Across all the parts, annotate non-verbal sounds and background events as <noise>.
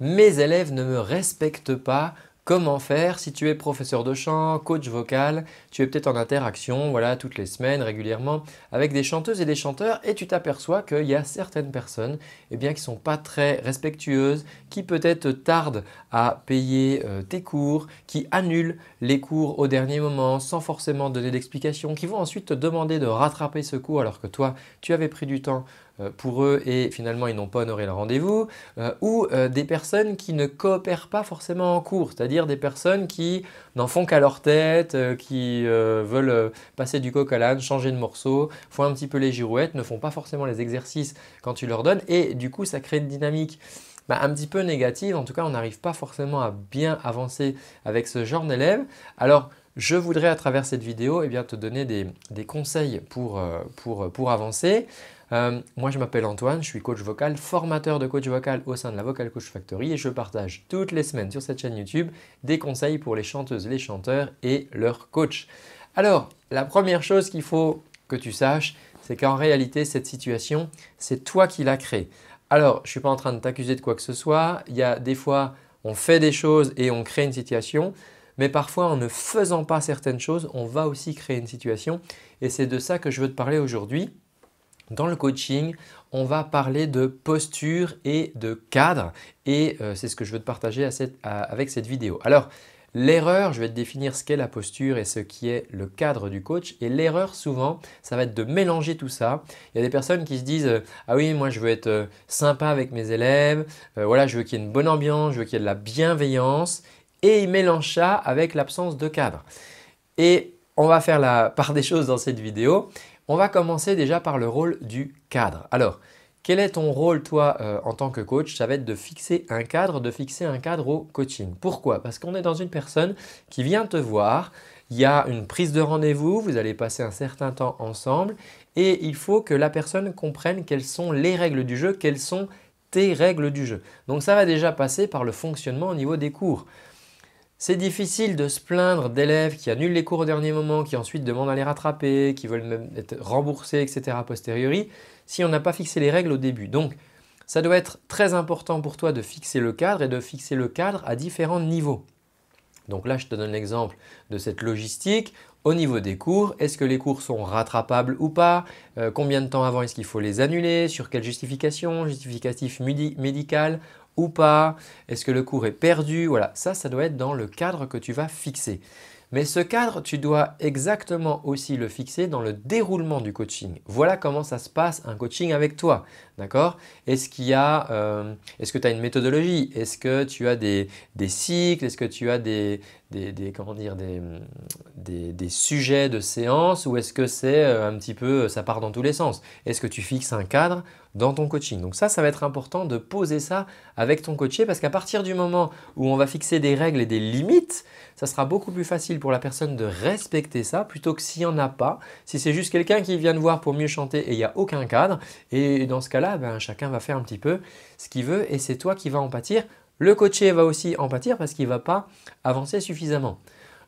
mes élèves ne me respectent pas, comment faire si tu es professeur de chant, coach vocal, tu es peut-être en interaction, voilà, toutes les semaines régulièrement avec des chanteuses et des chanteurs et tu t'aperçois qu'il y a certaines personnes eh bien, qui ne sont pas très respectueuses, qui peut-être tardent à payer euh, tes cours, qui annulent les cours au dernier moment sans forcément donner d'explication, qui vont ensuite te demander de rattraper ce cours alors que toi, tu avais pris du temps euh, pour eux et finalement ils n'ont pas honoré le rendez-vous, euh, ou euh, des personnes qui ne coopèrent pas forcément en cours, c'est-à-dire des personnes qui n'en font qu'à leur tête, qui veulent passer du coq à l'âne, changer de morceau, font un petit peu les girouettes, ne font pas forcément les exercices quand tu leur donnes, et du coup ça crée une dynamique. Bah, un petit peu négative, en tout cas on n'arrive pas forcément à bien avancer avec ce genre d'élèves. Alors je voudrais à travers cette vidéo eh bien, te donner des, conseils pour, euh, euh, avancer. Euh, moi, je m'appelle Antoine, je suis coach vocal, formateur de coach vocal au sein de la Vocal Coach Factory et je partage toutes les semaines sur cette chaîne YouTube des conseils pour les chanteuses, les chanteurs et leurs coachs. Alors, la première chose qu'il faut que tu saches, c'est qu'en réalité, cette situation, c'est toi qui la créée. Alors, je ne suis pas en train de t'accuser de quoi que ce soit. Il y a des fois, on fait des choses et on crée une situation. Mais parfois, en ne faisant pas certaines choses, on va aussi créer une situation. Et c'est de ça que je veux te parler aujourd'hui. Dans le coaching, on va parler de posture et de cadre. Et euh, c'est ce que je veux te partager avec cette vidéo. Alors, L'erreur, je vais te définir ce qu'est la posture et ce qui est le cadre du coach. Et l'erreur, souvent, ça va être de mélanger tout ça. Il y a des personnes qui se disent euh, Ah oui, moi je veux être euh, sympa avec mes élèves, voilà, je veux qu'il y ait une bonne ambiance, je veux qu'il y ait de la bienveillance et il mélange ça avec l'absence de cadre. Et on va faire la part des choses dans cette vidéo. On va commencer déjà par le rôle du cadre. Alors, quel est ton rôle, toi, euh, en tant que coach Ça va être de fixer un cadre, de fixer un cadre au coaching. Pourquoi Parce qu'on est dans une personne qui vient te voir, il y a une prise de rendez-vous, vous allez passer un certain temps ensemble, et il faut que la personne comprenne quelles sont les règles du jeu, quelles sont tes règles du jeu. Donc ça va déjà passer par le fonctionnement au niveau des cours. C'est difficile de se plaindre d'élèves qui annulent les cours au dernier moment, qui ensuite demandent à les rattraper, qui veulent même être remboursés, etc. a posteriori, si on n'a pas fixé les règles au début. Donc, ça doit être très important pour toi de fixer le cadre et de fixer le cadre à différents niveaux. Donc là, je te donne l'exemple de cette logistique. Au niveau des cours, est-ce que les cours sont rattrapables ou pas euh, Combien de temps avant est-ce qu'il faut les annuler Sur quelle justification Justificatif médical ou pas Est-ce que le cours est perdu Voilà, ça, ça doit être dans le cadre que tu vas fixer. Mais ce cadre, tu dois exactement aussi le fixer dans le déroulement du coaching. Voilà comment ça se passe un coaching avec toi, d'accord Est-ce qu'il y a, euh, est-ce que tu as une méthodologie Est-ce que tu as des, cycles Est-ce que tu as des, des, des comment dire, des, sujets de séance Ou est-ce que c'est euh, un petit peu, ça part dans tous les sens Est-ce que tu fixes un cadre dans ton coaching. Donc ça, ça va être important de poser ça avec ton coaché parce qu'à partir du moment où on va fixer des règles et des limites, ça sera beaucoup plus facile pour la personne de respecter ça plutôt que s'il n'y en a pas. Si c'est juste quelqu'un qui vient de voir pour mieux chanter et il n'y a aucun cadre, et dans ce cas-là, ben, chacun va faire un petit peu ce qu'il veut et c'est toi qui vas en pâtir. Le coaché va aussi en pâtir parce qu'il ne va pas avancer suffisamment.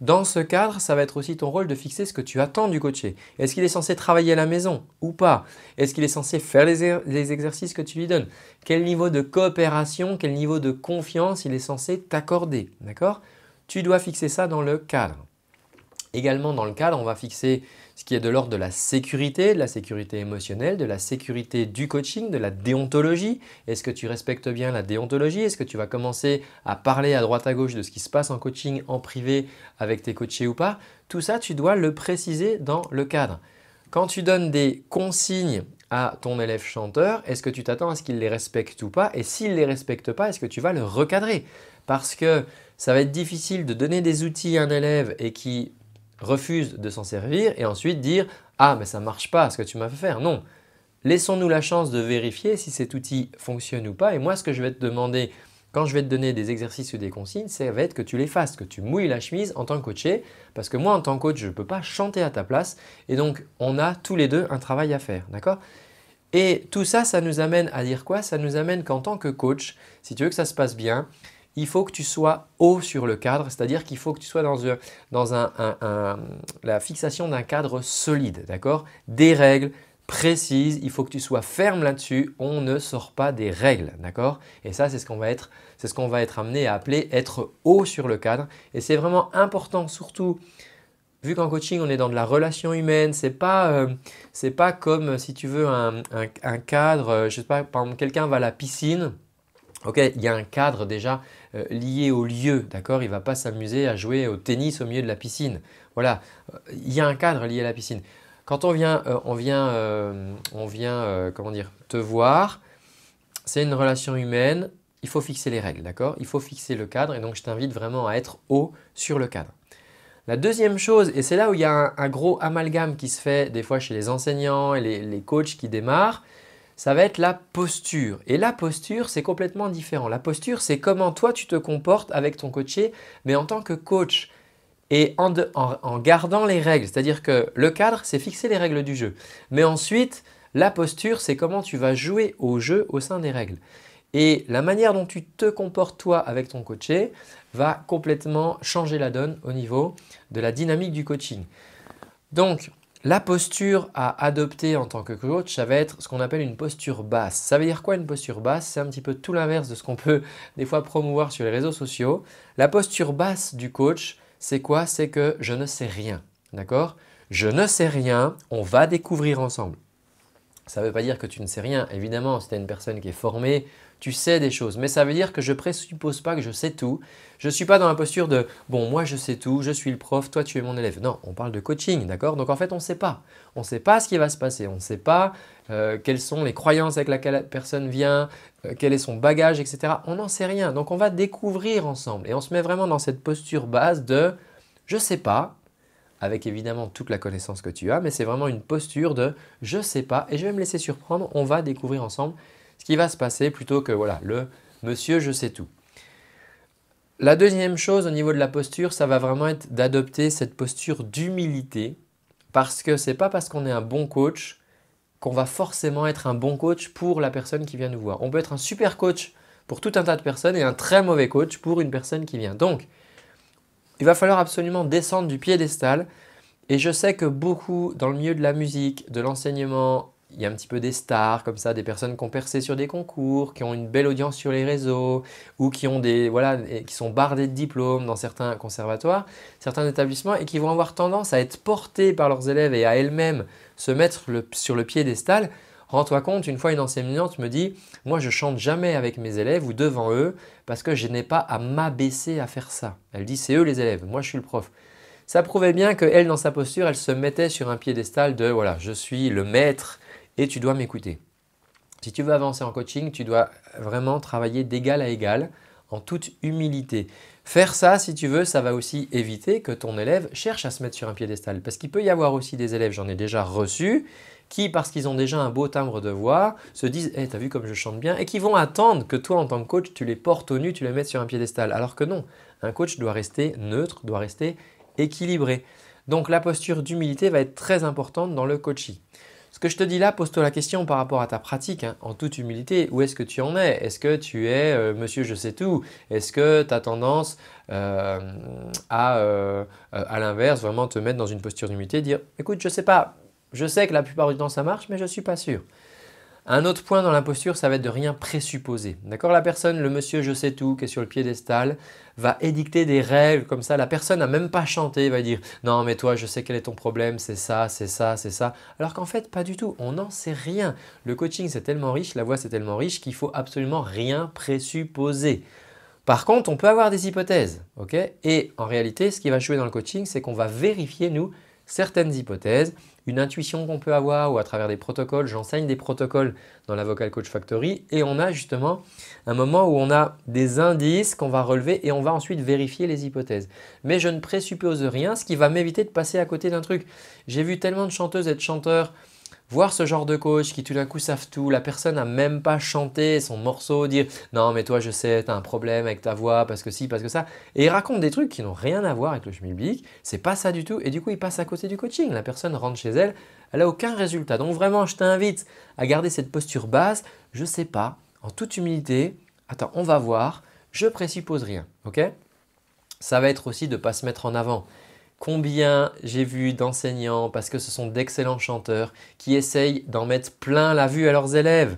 Dans ce cadre, ça va être aussi ton rôle de fixer ce que tu attends du coaché. Est-ce qu'il est censé travailler à la maison ou pas Est-ce qu'il est censé faire les, er-, exercices que tu lui donnes Quel niveau de coopération, quel niveau de confiance il est censé t'accorder D'accord Tu dois fixer ça dans le cadre. Également dans le cadre, on va fixer ce qui est de l'ordre de la sécurité, de la sécurité émotionnelle, de la sécurité du coaching, de la déontologie. Est-ce que tu respectes bien la déontologie Est-ce que tu vas commencer à parler à droite à gauche de ce qui se passe en coaching, en privé, avec tes coachés ou pas Tout ça, tu dois le préciser dans le cadre. Quand tu donnes des consignes à ton élève chanteur, est-ce que tu t'attends à ce qu'il les respecte ou pas Et s'il ne les respecte pas, est-ce que tu vas le recadrer Parce que ça va être difficile de donner des outils à un élève et qui refuse de s'en servir et ensuite dire Ah, mais ça ne marche pas ce que tu m'as fait faire. Non. Laissons-nous la chance de vérifier si cet outil fonctionne ou pas. Et moi, ce que je vais te demander quand je vais te donner des exercices ou des consignes, ça va être que tu les fasses, que tu mouilles la chemise en tant que coaché. Parce que moi, en tant que coach, je ne peux pas chanter à ta place. Et donc, on a tous les deux un travail à faire. D'accord Et tout ça, ça nous amène à dire quoi Ça nous amène qu'en tant que coach, si tu veux que ça se passe bien, il faut que tu sois haut sur le cadre, c'est-à-dire qu'il faut que tu sois dans, euh, dans un, la fixation d'un cadre solide, d'accord Des règles précises, il faut que tu sois ferme là-dessus, on ne sort pas des règles, d'accord Et ça, c'est ce qu'on va être, c'est ce qu'on va être amené à appeler être haut sur le cadre. Et c'est vraiment important, surtout vu qu'en coaching on est dans de la relation humaine, c'est pas euh, pas comme si tu veux un, cadre, euh, je sais pas, par exemple quelqu'un va à la piscine, ok, il y a un cadre déjà euh, lié au lieu, d'accord Il ne va pas s'amuser à jouer au tennis au milieu de la piscine. Voilà, il y a un cadre lié à la piscine. Quand on vient, euh, on vient, euh, on vient comment dire, te voir, c'est une relation humaine, il faut fixer les règles, d'accord Il faut fixer le cadre et donc je t'invite vraiment à être haut sur le cadre. La deuxième chose, et c'est là où il y a un, gros amalgame qui se fait des fois chez les enseignants et les coachs qui démarrent, ça va être la posture. Et la posture, c'est complètement différent. La posture, c'est comment toi, tu te comportes avec ton coaché, mais en tant que coach et en, gardant les règles. C'est-à-dire que le cadre, c'est fixer les règles du jeu. Mais ensuite, la posture, c'est comment tu vas jouer au jeu au sein des règles. Et la manière dont tu te comportes toi avec ton coaché va complètement changer la donne au niveau de la dynamique du coaching. Donc, la posture à adopter en tant que coach, ça va être ce qu'on appelle une posture basse. Ça veut dire quoi une posture basse C'est un petit peu tout l'inverse de ce qu'on peut <laughs> des fois promouvoir sur les réseaux sociaux. La posture basse du coach, c'est quoi C'est que je ne sais rien. D'accord Je ne sais rien, on va découvrir ensemble. Ça ne veut pas dire que tu ne sais rien. Évidemment, si tu es une personne qui est formée, tu sais des choses. Mais ça veut dire que je ne présuppose pas que je sais tout. Je ne suis pas dans la posture de bon, moi je sais tout, je suis le prof, toi tu es mon élève. Non, on parle de coaching, d'accord Donc en fait, on ne sait pas. On ne sait pas ce qui va se passer. On ne sait pas euh, quelles sont les croyances avec lesquelles la personne vient, euh, quel est son bagage, etc. On n'en sait rien. Donc on va découvrir ensemble. Et on se met vraiment dans cette posture base de je ne sais pas, avec évidemment toute la connaissance que tu as, mais c'est vraiment une posture de je sais pas et je vais me laisser surprendre, on va découvrir ensemble ce qui va se passer plutôt que voilà, le monsieur, je sais tout. La deuxième chose au niveau de la posture, ça va vraiment être d'adopter cette posture d'humilité parce que c'est pas parce qu'on est un bon coach qu'on va forcément être un bon coach pour la personne qui vient nous voir. On peut être un super coach pour tout un tas de personnes et un très mauvais coach pour une personne qui vient. Donc, il va falloir absolument descendre du piédestal. Et je sais que beaucoup dans le milieu de la musique, de l'enseignement, il y a un petit peu des stars comme ça, des personnes qui ont percé sur des concours, qui ont une belle audience sur les réseaux, ou qui, ont des, voilà, qui sont bardées de diplômes dans certains conservatoires, certains établissements, et qui vont avoir tendance à être portées par leurs élèves et à elles-mêmes se mettre sur le piédestal. Rends-toi compte, une fois une enseignante me dit « Moi, je chante jamais avec mes élèves ou devant eux parce que je n'ai pas à m'abaisser à faire ça. » Elle dit « C'est eux les élèves, moi je suis le prof. » Ça prouvait bien qu'elle, dans sa posture, elle se mettait sur un piédestal de « Voilà, je suis le maître » et tu dois m'écouter. Si tu veux avancer en coaching, tu dois vraiment travailler d'égal à égal, en toute humilité. Faire ça, si tu veux, ça va aussi éviter que ton élève cherche à se mettre sur un piédestal. Parce qu'il peut y avoir aussi des élèves, j'en ai déjà reçu, qui, parce qu'ils ont déjà un beau timbre de voix, se disent Eh, t'as vu comme je chante bien ?» et qui vont attendre que toi, en tant que coach, tu les portes au nu, tu les mettes sur un piédestal. Alors que non, un coach doit rester neutre, doit rester équilibré. Donc la posture d'humilité va être très importante dans le coaching. Ce que je te dis là, pose-toi la question par rapport à ta pratique, hein. en toute humilité, où est-ce que tu en es Est-ce que tu es euh, monsieur je sais tout Est-ce que tu as tendance euh, à, euh, à l'inverse, vraiment te mettre dans une posture d'humilité, dire écoute, je sais pas, je sais que la plupart du temps ça marche, mais je suis pas sûr. Un autre point dans l'imposture, ça va être de rien présupposer. D'accord La personne, le monsieur je sais tout, qui est sur le piédestal, va édicter des règles comme ça. La personne n'a même pas chanté, va dire non mais toi je sais quel est ton problème, c'est ça, c'est ça, c'est ça. Alors qu'en fait pas du tout, on n'en sait rien. Le coaching c'est tellement riche, la voix c'est tellement riche qu'il faut absolument rien présupposer. Par contre, on peut avoir des hypothèses, ok Et en réalité, ce qui va jouer dans le coaching, c'est qu'on va vérifier nous certaines hypothèses une intuition qu'on peut avoir ou à travers des protocoles. J'enseigne des protocoles dans la Vocal Coach Factory et on a justement un moment où on a des indices qu'on va relever et on va ensuite vérifier les hypothèses. Mais je ne présuppose rien, ce qui va m'éviter de passer à côté d'un truc. J'ai vu tellement de chanteuses et de chanteurs Voir ce genre de coach qui tout d'un coup savent tout, la personne n'a même pas chanté son morceau, dire non mais toi je sais, as un problème avec ta voix parce que si, parce que ça, et il raconte des trucs qui n'ont rien à voir avec le schmilblick, c'est pas ça du tout, et du coup il passe à côté du coaching, la personne rentre chez elle, elle n'a aucun résultat. Donc vraiment je t'invite à garder cette posture basse, je sais pas, en toute humilité, attends on va voir, je présuppose rien, ok Ça va être aussi de ne pas se mettre en avant. Combien j'ai vu d'enseignants, parce que ce sont d'excellents chanteurs, qui essayent d'en mettre plein la vue à leurs élèves.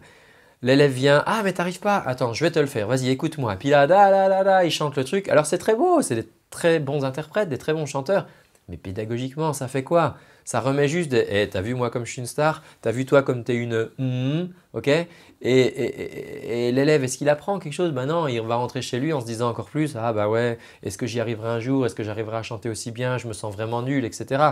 L'élève vient, ah mais t'arrives pas, attends, je vais te le faire, vas-y écoute-moi. Puis là, da, il chante le truc. Alors c'est très beau, c'est des très bons interprètes, des très bons chanteurs. Mais pédagogiquement, ça fait quoi Ça remet juste des hey, « eh, t'as vu moi comme je suis une star T'as vu toi comme t'es une hmm Ok Et, l'élève, est-ce qu'il apprend quelque chose Ben non, il va rentrer chez lui en se disant encore plus Ah bah ouais, est-ce que j'y arriverai un jour Est-ce que j'arriverai à chanter aussi bien Je me sens vraiment nul, etc.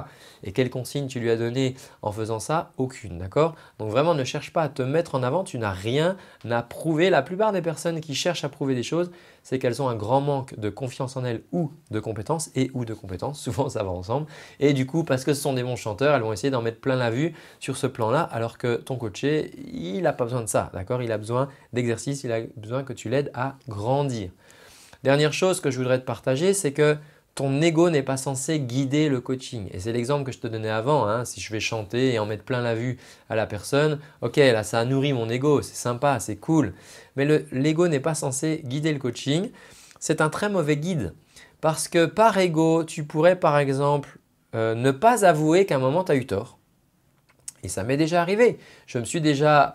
Et quelles consignes tu lui as données en faisant ça Aucune, d'accord Donc vraiment, ne cherche pas à te mettre en avant, tu n'as rien à prouver. La plupart des personnes qui cherchent à prouver des choses, c'est qu'elles ont un grand manque de confiance en elles ou de compétences, et ou de compétences, <laughs> souvent ça va ensemble. Et du coup, parce que ce sont des bons chanteurs, elles vont essayer d'en mettre plein la vue sur ce plan-là, alors que ton coaché, il a pas besoin de ça, d'accord Il a besoin d'exercice, il a besoin que tu l'aides à grandir. Dernière chose que je voudrais te partager, c'est que ton ego n'est pas censé guider le coaching. Et c'est l'exemple que je te donnais avant. Hein. Si je vais chanter et en mettre plein la vue à la personne, ok, là ça nourri mon ego, c'est sympa, c'est cool. Mais l'ego n'est pas censé guider le coaching. C'est un très mauvais guide. Parce que par ego, tu pourrais par exemple euh, ne pas avouer qu'à un moment tu as eu tort. Et ça m'est déjà arrivé. Je me suis déjà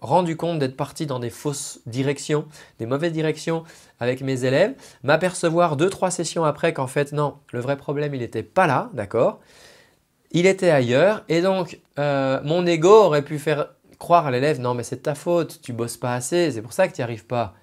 rendu compte d'être parti dans des fausses directions, des mauvaises directions avec mes élèves, m'apercevoir deux, trois sessions après qu'en fait, non, le vrai problème, il n'était pas là, d'accord Il était ailleurs, et donc euh, mon ego aurait pu faire croire à l'élève, non, mais c'est ta faute, tu bosses pas assez, c'est pour ça que tu n'y arrives pas.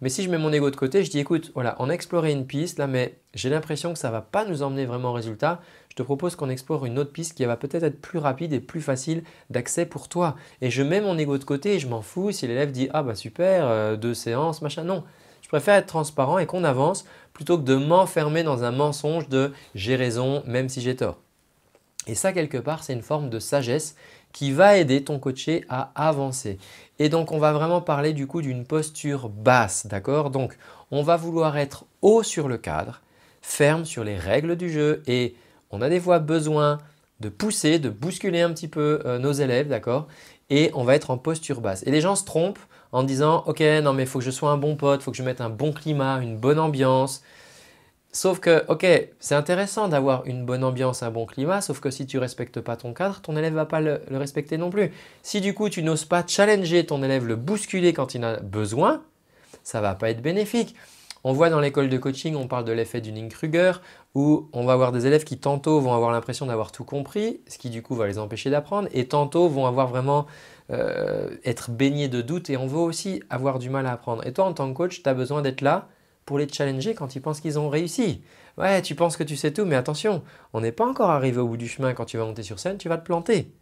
Mais si je mets mon ego de côté, je dis, écoute, voilà, on a exploré une piste là, mais j'ai l'impression que ça ne va pas nous emmener vraiment au résultat je te propose qu'on explore une autre piste qui va peut-être être plus rapide et plus facile d'accès pour toi. Et je mets mon ego de côté et je m'en fous si l'élève dit Ah bah super, euh, deux séances, machin. Non, je préfère être transparent et qu'on avance plutôt que de m'enfermer dans un mensonge de J'ai raison même si j'ai tort. Et ça, quelque part, c'est une forme de sagesse qui va aider ton coaché à avancer. Et donc, on va vraiment parler du coup d'une posture basse, d'accord Donc, on va vouloir être haut sur le cadre, ferme sur les règles du jeu et on a des fois besoin de pousser, de bousculer un petit peu euh, nos élèves, d'accord Et on va être en posture basse. Et les gens se trompent en disant, ok, non mais il faut que je sois un bon pote, il faut que je mette un bon climat, une bonne ambiance. Sauf que, ok, c'est intéressant d'avoir une bonne ambiance, un bon climat, sauf que si tu respectes pas ton cadre, ton élève va pas le, le respecter non plus. Si du coup tu n'oses pas challenger ton élève, le bousculer quand il a besoin, ça va pas être bénéfique. On voit dans l'école de coaching, on parle de l'effet Dunning-Kruger, où on va avoir des élèves qui tantôt vont avoir l'impression d'avoir tout compris, ce qui du coup va les empêcher d'apprendre, et tantôt vont avoir vraiment euh, être baignés de doutes, et on va aussi avoir du mal à apprendre. Et toi, en tant que coach, tu as besoin d'être là pour les challenger quand ils pensent qu'ils ont réussi. Ouais, tu penses que tu sais tout, mais attention, on n'est pas encore arrivé au bout du chemin. Quand tu vas monter sur scène, tu vas te planter.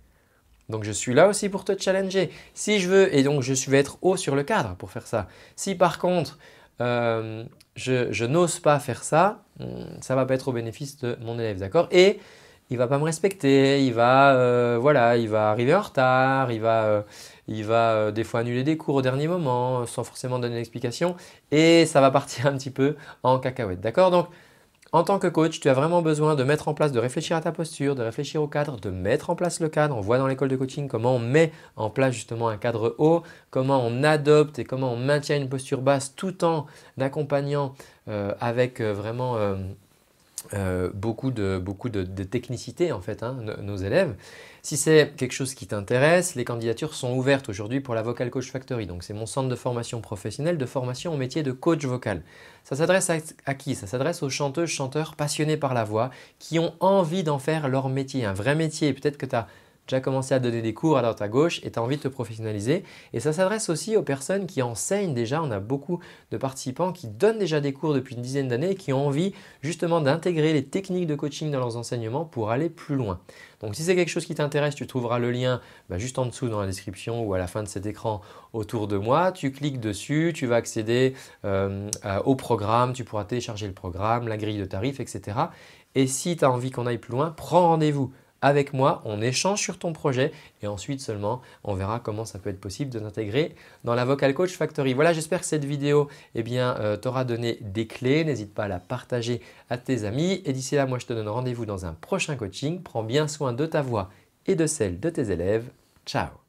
Donc je suis là aussi pour te challenger. Si je veux, et donc je vais être haut sur le cadre pour faire ça. Si par contre, euh, je, n'ose pas faire ça, hmm, ça va pas être au bénéfice de mon élève, d'accord Et il va pas me respecter, il va, euh, voilà, il va arriver en retard, il va, euh, il va des fois annuler des cours au dernier moment sans forcément donner l'explication. et ça va <laughs> partir un petit peu en cacahuète, d'accord Donc en tant que coach, tu as vraiment besoin de mettre en place, de réfléchir à ta posture, de réfléchir au cadre, de mettre en place le cadre. On voit dans l'école de coaching comment on met en place justement un cadre haut, comment on adopte et comment on maintient une posture basse tout en accompagnant euh, avec euh, vraiment... Euh, euh, beaucoup, de, beaucoup de, technicité en fait, hein, nos, élèves. Si c'est quelque chose qui t'intéresse, les candidatures sont ouvertes aujourd'hui pour la Vocal Coach Factory. Donc c'est mon centre de formation professionnelle de formation au métier de coach vocal. Ça s'adresse à, à, qui Ça s'adresse aux chanteuses, chanteurs passionnés par la voix qui ont envie d'en faire leur métier, un vrai métier. Peut-être que tu as déjà commencé à donner des cours à droite à gauche et tu as envie de te professionnaliser. Et ça s'adresse aussi aux personnes qui enseignent déjà. On a beaucoup de participants qui donnent déjà des cours depuis une dizaine d'années et qui ont envie justement d'intégrer les techniques de coaching dans leurs enseignements pour aller plus loin. Donc si c'est quelque chose qui t'intéresse, tu trouveras le lien bah, juste en dessous dans la description ou à la fin de cet écran autour de moi. Tu cliques dessus, tu vas accéder euh, au programme, tu pourras télécharger le programme, la grille de tarifs, etc. Et si tu as envie qu'on aille plus loin, prends rendez-vous avec moi, on échange sur ton projet et ensuite seulement on verra comment ça peut être possible de t'intégrer dans la Vocal Coach Factory. Voilà, j'espère que cette vidéo eh bien, euh, t'aura donné des clés. N'hésite pas à la partager à tes amis et d'ici là, moi je te donne rendez-vous dans un prochain coaching. Prends bien soin de ta voix et de celle de tes élèves. Ciao